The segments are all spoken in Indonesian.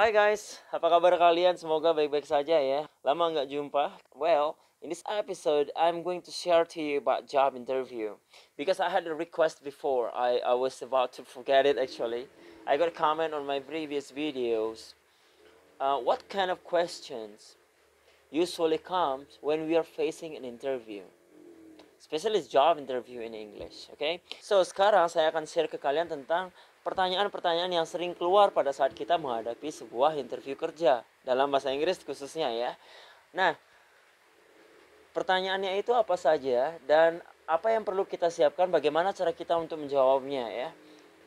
Hai guys, apa kabar kalian? Semoga baik-baik saja ya. Lama nggak jumpa. Well, in this episode, I'm going to share to you about job interview because I had a request before. I I was about to forget it actually. I got a comment on my previous videos. Uh, what kind of questions usually comes when we are facing an interview? Especially job interview in English, okay? So sekarang saya akan share ke kalian tentang pertanyaan-pertanyaan yang sering keluar pada saat kita menghadapi sebuah interview kerja dalam bahasa Inggris khususnya ya. Nah, pertanyaannya itu apa saja dan apa yang perlu kita siapkan, bagaimana cara kita untuk menjawabnya ya.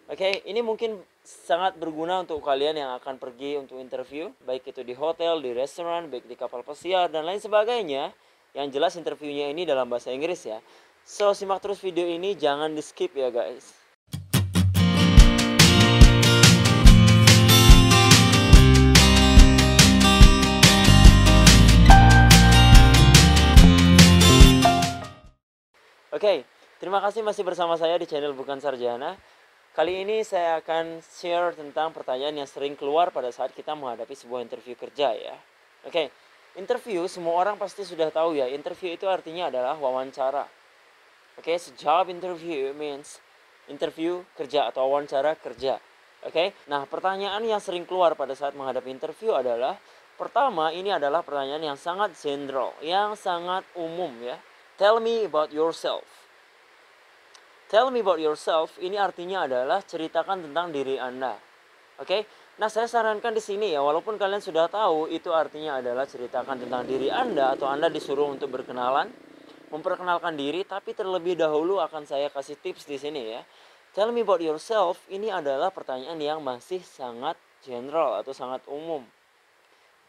Oke, ini mungkin sangat berguna untuk kalian yang akan pergi untuk interview, baik itu di hotel, di restoran, baik di kapal pesiar dan lain sebagainya. Yang jelas interviewnya ini dalam bahasa Inggris ya. So, simak terus video ini, jangan di-skip ya guys. Oke, okay, terima kasih masih bersama saya di channel Bukan Sarjana. Kali ini saya akan share tentang pertanyaan yang sering keluar pada saat kita menghadapi sebuah interview kerja ya. Oke, okay, interview semua orang pasti sudah tahu ya. Interview itu artinya adalah wawancara. Oke, okay, so interview means interview kerja atau wawancara kerja. Oke, okay? nah pertanyaan yang sering keluar pada saat menghadapi interview adalah Pertama, ini adalah pertanyaan yang sangat general, yang sangat umum ya Tell me about yourself. Tell me about yourself ini artinya adalah ceritakan tentang diri Anda. Oke? Okay? Nah, saya sarankan di sini ya, walaupun kalian sudah tahu itu artinya adalah ceritakan tentang diri Anda atau Anda disuruh untuk berkenalan, memperkenalkan diri, tapi terlebih dahulu akan saya kasih tips di sini ya. Tell me about yourself ini adalah pertanyaan yang masih sangat general atau sangat umum.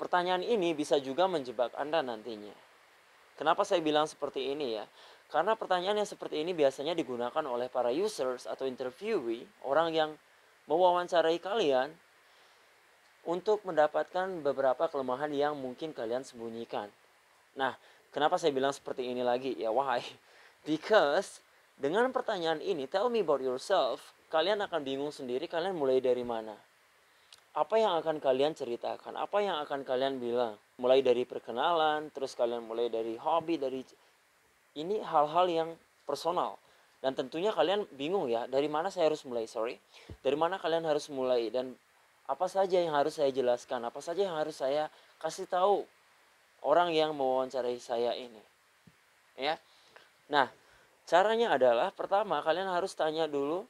Pertanyaan ini bisa juga menjebak Anda nantinya. Kenapa saya bilang seperti ini ya? Karena pertanyaan yang seperti ini biasanya digunakan oleh para users atau interviewee, orang yang mewawancarai kalian untuk mendapatkan beberapa kelemahan yang mungkin kalian sembunyikan. Nah, kenapa saya bilang seperti ini lagi? Ya, why? Because dengan pertanyaan ini, tell me about yourself, kalian akan bingung sendiri kalian mulai dari mana apa yang akan kalian ceritakan, apa yang akan kalian bilang. Mulai dari perkenalan, terus kalian mulai dari hobi, dari ini hal-hal yang personal. Dan tentunya kalian bingung ya, dari mana saya harus mulai, sorry. Dari mana kalian harus mulai dan apa saja yang harus saya jelaskan, apa saja yang harus saya kasih tahu orang yang mewawancarai saya ini. Ya. Nah, caranya adalah pertama kalian harus tanya dulu,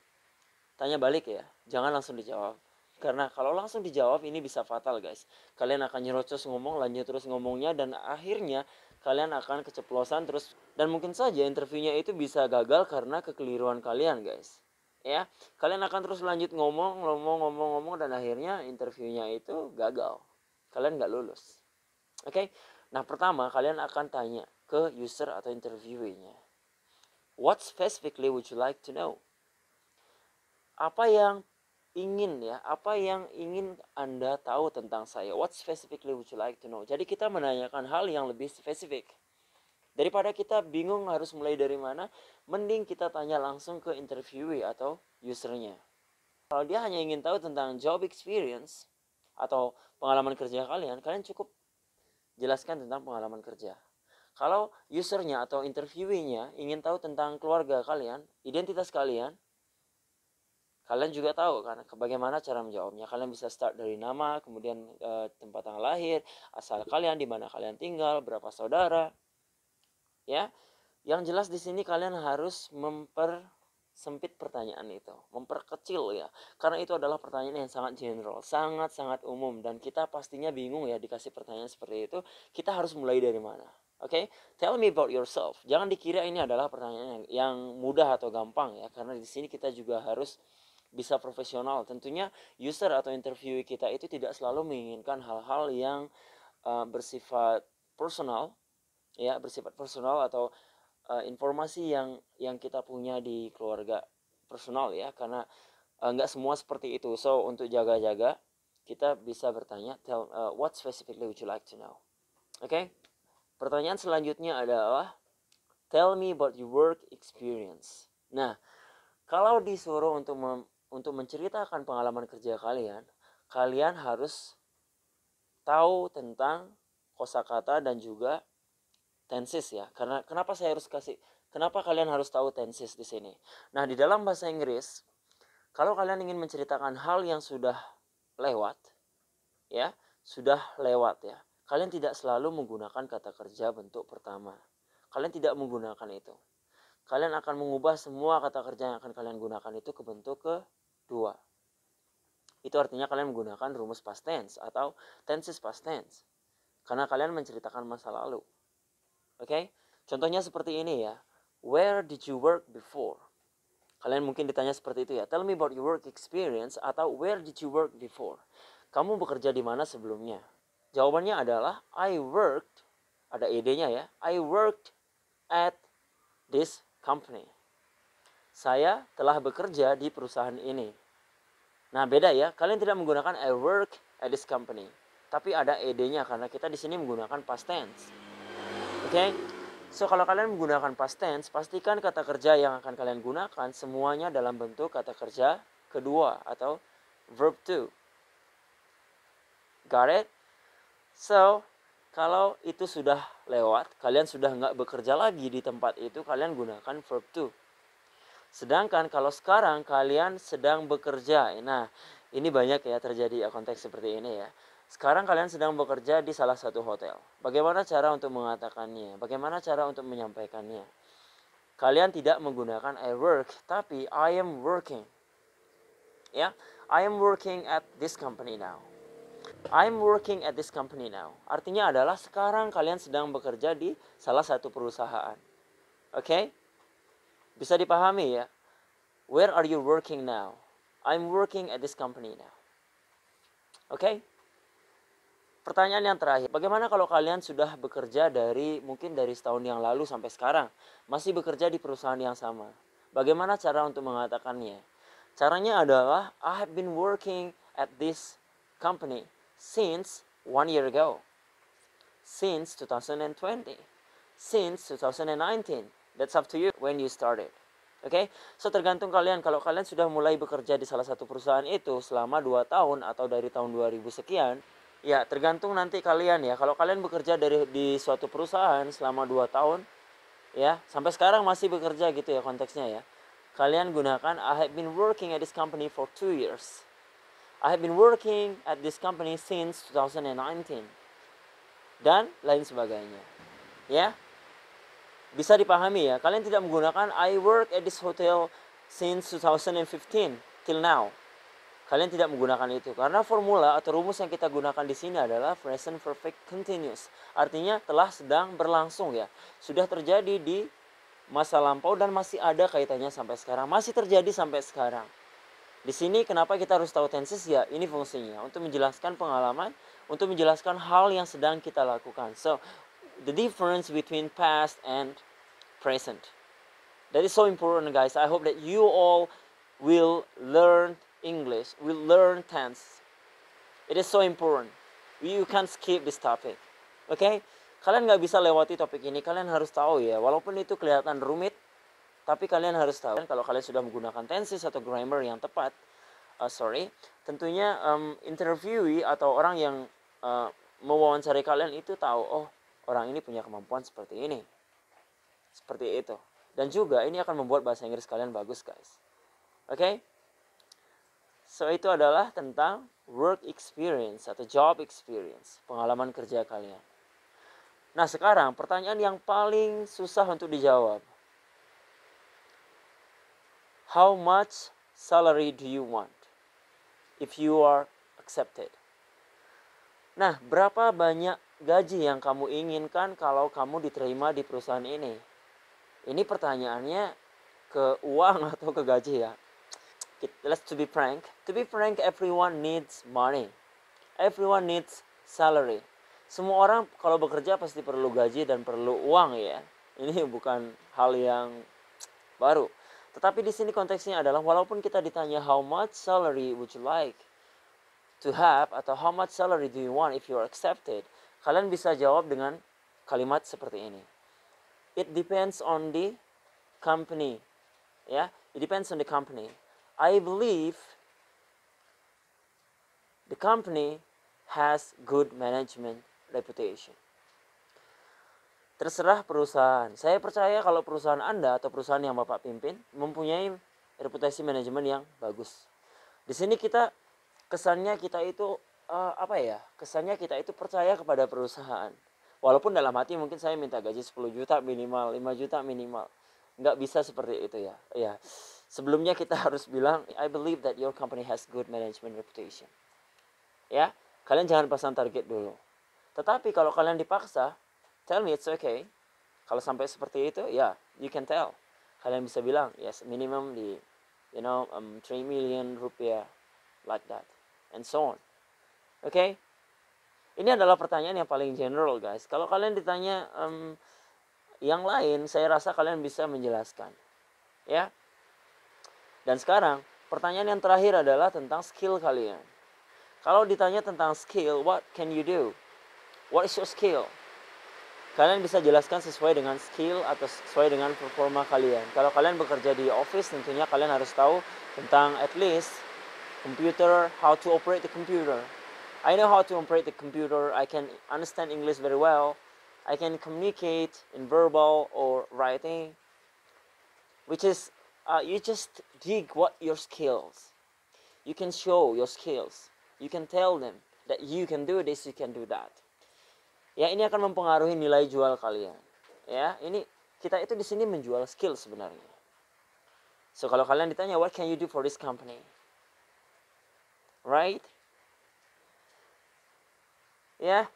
tanya balik ya. Jangan langsung dijawab karena kalau langsung dijawab ini bisa fatal guys. Kalian akan nyerocos ngomong, lanjut terus ngomongnya dan akhirnya kalian akan keceplosan terus dan mungkin saja interviewnya itu bisa gagal karena kekeliruan kalian guys. Ya, kalian akan terus lanjut ngomong, ngomong, ngomong, ngomong dan akhirnya interviewnya itu gagal. Kalian nggak lulus. Oke, okay? nah pertama kalian akan tanya ke user atau interviewnya What specifically would you like to know? Apa yang ingin ya apa yang ingin anda tahu tentang saya what specifically would you like to know jadi kita menanyakan hal yang lebih spesifik daripada kita bingung harus mulai dari mana mending kita tanya langsung ke interviewee atau usernya kalau dia hanya ingin tahu tentang job experience atau pengalaman kerja kalian kalian cukup jelaskan tentang pengalaman kerja kalau usernya atau interviewee nya ingin tahu tentang keluarga kalian identitas kalian kalian juga tahu kan bagaimana cara menjawabnya kalian bisa start dari nama kemudian e, tempat tanggal lahir asal kalian di mana kalian tinggal berapa saudara ya yang jelas di sini kalian harus mempersempit pertanyaan itu memperkecil ya karena itu adalah pertanyaan yang sangat general sangat sangat umum dan kita pastinya bingung ya dikasih pertanyaan seperti itu kita harus mulai dari mana Oke, okay? tell me about yourself. Jangan dikira ini adalah pertanyaan yang, yang mudah atau gampang ya, karena di sini kita juga harus bisa profesional. Tentunya user atau interview kita itu tidak selalu menginginkan hal-hal yang uh, bersifat personal ya, bersifat personal atau uh, informasi yang yang kita punya di keluarga personal ya karena eh, nggak semua seperti itu. So untuk jaga-jaga kita bisa bertanya tell uh, what specifically would you like to know. Oke. Okay? Pertanyaan selanjutnya adalah tell me about your work experience. Nah, kalau disuruh untuk untuk menceritakan pengalaman kerja kalian, kalian harus tahu tentang kosakata dan juga tenses ya. Karena kenapa saya harus kasih kenapa kalian harus tahu tenses di sini? Nah, di dalam bahasa Inggris kalau kalian ingin menceritakan hal yang sudah lewat ya, sudah lewat ya. Kalian tidak selalu menggunakan kata kerja bentuk pertama. Kalian tidak menggunakan itu. Kalian akan mengubah semua kata kerja yang akan kalian gunakan itu ke bentuk ke 2. Itu artinya kalian menggunakan rumus past tense atau tenses past tense. Karena kalian menceritakan masa lalu. Oke? Okay? Contohnya seperti ini ya. Where did you work before? Kalian mungkin ditanya seperti itu ya. Tell me about your work experience atau where did you work before? Kamu bekerja di mana sebelumnya? Jawabannya adalah I worked ada ed-nya ya. I worked at this company saya telah bekerja di perusahaan ini. Nah, beda ya. Kalian tidak menggunakan I work at this company, tapi ada ed-nya karena kita di sini menggunakan past tense. Oke? Okay? So, kalau kalian menggunakan past tense, pastikan kata kerja yang akan kalian gunakan semuanya dalam bentuk kata kerja kedua atau verb to. Got it? So, kalau itu sudah lewat, kalian sudah nggak bekerja lagi di tempat itu, kalian gunakan verb to. Sedangkan kalau sekarang kalian sedang bekerja. Nah, ini banyak ya terjadi ya konteks seperti ini ya. Sekarang kalian sedang bekerja di salah satu hotel. Bagaimana cara untuk mengatakannya? Bagaimana cara untuk menyampaikannya? Kalian tidak menggunakan I work, tapi I am working. Ya, I am working at this company now. I'm working at this company now. Artinya adalah sekarang kalian sedang bekerja di salah satu perusahaan. Oke? Okay? Bisa dipahami ya. Where are you working now? I'm working at this company now. Oke? Okay? Pertanyaan yang terakhir, bagaimana kalau kalian sudah bekerja dari mungkin dari setahun yang lalu sampai sekarang, masih bekerja di perusahaan yang sama? Bagaimana cara untuk mengatakannya? Caranya adalah I have been working at this company since one year ago, since 2020, since 2019, That's up to you when you started, Oke, okay? so tergantung kalian. Kalau kalian sudah mulai bekerja di salah satu perusahaan itu selama 2 tahun atau dari tahun 2000 sekian, ya tergantung nanti kalian ya. Kalau kalian bekerja dari di suatu perusahaan selama 2 tahun, ya sampai sekarang masih bekerja gitu ya konteksnya ya. Kalian gunakan I have been working at this company for 2 years. I have been working at this company since 2019 dan lain sebagainya. Ya bisa dipahami ya. Kalian tidak menggunakan I work at this hotel since 2015 till now. Kalian tidak menggunakan itu karena formula atau rumus yang kita gunakan di sini adalah present perfect continuous. Artinya telah sedang berlangsung ya. Sudah terjadi di masa lampau dan masih ada kaitannya sampai sekarang. Masih terjadi sampai sekarang. Di sini kenapa kita harus tahu tenses ya? Ini fungsinya untuk menjelaskan pengalaman, untuk menjelaskan hal yang sedang kita lakukan. So, the difference between past and present. That is so important, guys. I hope that you all will learn English, will learn tense. It is so important. You can't skip this topic. okay? kalian nggak bisa lewati topik ini. Kalian harus tahu ya, walaupun itu kelihatan rumit, tapi kalian harus tahu. Kalau kalian sudah menggunakan tenses atau grammar yang tepat, uh, sorry, tentunya um, interviewee atau orang yang uh, mewawancari kalian itu tahu, oh orang ini punya kemampuan seperti ini. Seperti itu. Dan juga ini akan membuat bahasa Inggris kalian bagus, guys. Oke? Okay? So itu adalah tentang work experience atau job experience, pengalaman kerja kalian. Nah, sekarang pertanyaan yang paling susah untuk dijawab. How much salary do you want if you are accepted? Nah, berapa banyak gaji yang kamu inginkan kalau kamu diterima di perusahaan ini? Ini pertanyaannya ke uang atau ke gaji ya? Let's to be frank. To be frank, everyone needs money. Everyone needs salary. Semua orang kalau bekerja pasti perlu gaji dan perlu uang ya. Ini bukan hal yang baru. Tetapi di sini konteksnya adalah walaupun kita ditanya how much salary would you like to have atau how much salary do you want if you are accepted, Kalian bisa jawab dengan kalimat seperti ini. It depends on the company. Ya, yeah? it depends on the company. I believe the company has good management reputation. Terserah perusahaan. Saya percaya kalau perusahaan Anda atau perusahaan yang Bapak pimpin mempunyai reputasi manajemen yang bagus. Di sini kita kesannya kita itu uh, apa ya kesannya kita itu percaya kepada perusahaan walaupun dalam hati mungkin saya minta gaji 10 juta minimal 5 juta minimal nggak bisa seperti itu ya ya sebelumnya kita harus bilang I believe that your company has good management reputation ya kalian jangan pasang target dulu tetapi kalau kalian dipaksa tell me it's okay kalau sampai seperti itu ya yeah, you can tell kalian bisa bilang yes minimum di you know um, 3 million rupiah like that and so on Oke? Okay? Ini adalah pertanyaan yang paling general, guys. Kalau kalian ditanya um, yang lain, saya rasa kalian bisa menjelaskan. Ya? Dan sekarang, pertanyaan yang terakhir adalah tentang skill kalian. Kalau ditanya tentang skill, what can you do? What is your skill? Kalian bisa jelaskan sesuai dengan skill atau sesuai dengan performa kalian. Kalau kalian bekerja di office, tentunya kalian harus tahu tentang at least computer, how to operate the computer. I know how to operate the computer. I can understand English very well. I can communicate in verbal or writing, which is uh, you just dig what your skills. You can show your skills. You can tell them that you can do this, you can do that. Ya ini akan mempengaruhi nilai jual kalian. Ya ini kita itu di sini menjual skill sebenarnya. So kalau kalian ditanya what can you do for this company, right? ya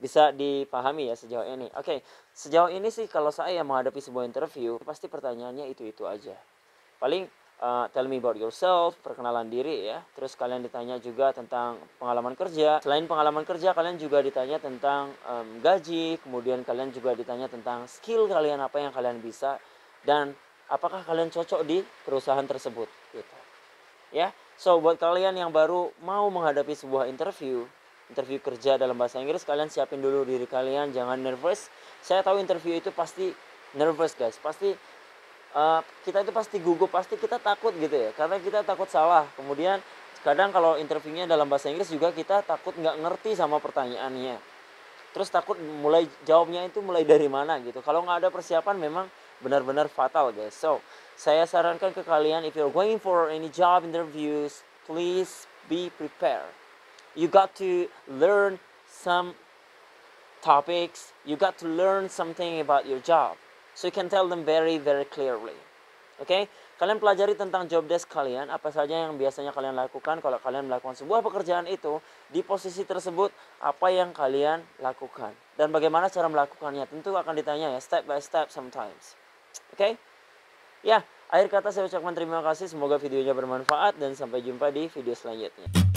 bisa dipahami ya sejauh ini. Oke, okay. sejauh ini sih kalau saya menghadapi sebuah interview pasti pertanyaannya itu-itu aja. Paling uh, tell me about yourself, perkenalan diri ya. Terus kalian ditanya juga tentang pengalaman kerja. Selain pengalaman kerja, kalian juga ditanya tentang um, gaji, kemudian kalian juga ditanya tentang skill kalian apa yang kalian bisa dan apakah kalian cocok di perusahaan tersebut gitu. Ya. So buat kalian yang baru mau menghadapi sebuah interview, interview kerja dalam bahasa Inggris kalian siapin dulu diri kalian jangan nervous saya tahu interview itu pasti nervous guys pasti uh, kita itu pasti gugup pasti kita takut gitu ya karena kita takut salah kemudian kadang kalau interviewnya dalam bahasa Inggris juga kita takut nggak ngerti sama pertanyaannya terus takut mulai jawabnya itu mulai dari mana gitu kalau nggak ada persiapan memang benar-benar fatal guys so saya sarankan ke kalian if you're going for any job interviews please be prepared you got to learn some topics, you got to learn something about your job. So you can tell them very very clearly. Oke, okay? kalian pelajari tentang job desk kalian, apa saja yang biasanya kalian lakukan kalau kalian melakukan sebuah pekerjaan itu di posisi tersebut, apa yang kalian lakukan dan bagaimana cara melakukannya. Tentu akan ditanya ya step by step sometimes. Oke? Okay? Ya, akhir kata saya ucapkan terima kasih, semoga videonya bermanfaat dan sampai jumpa di video selanjutnya.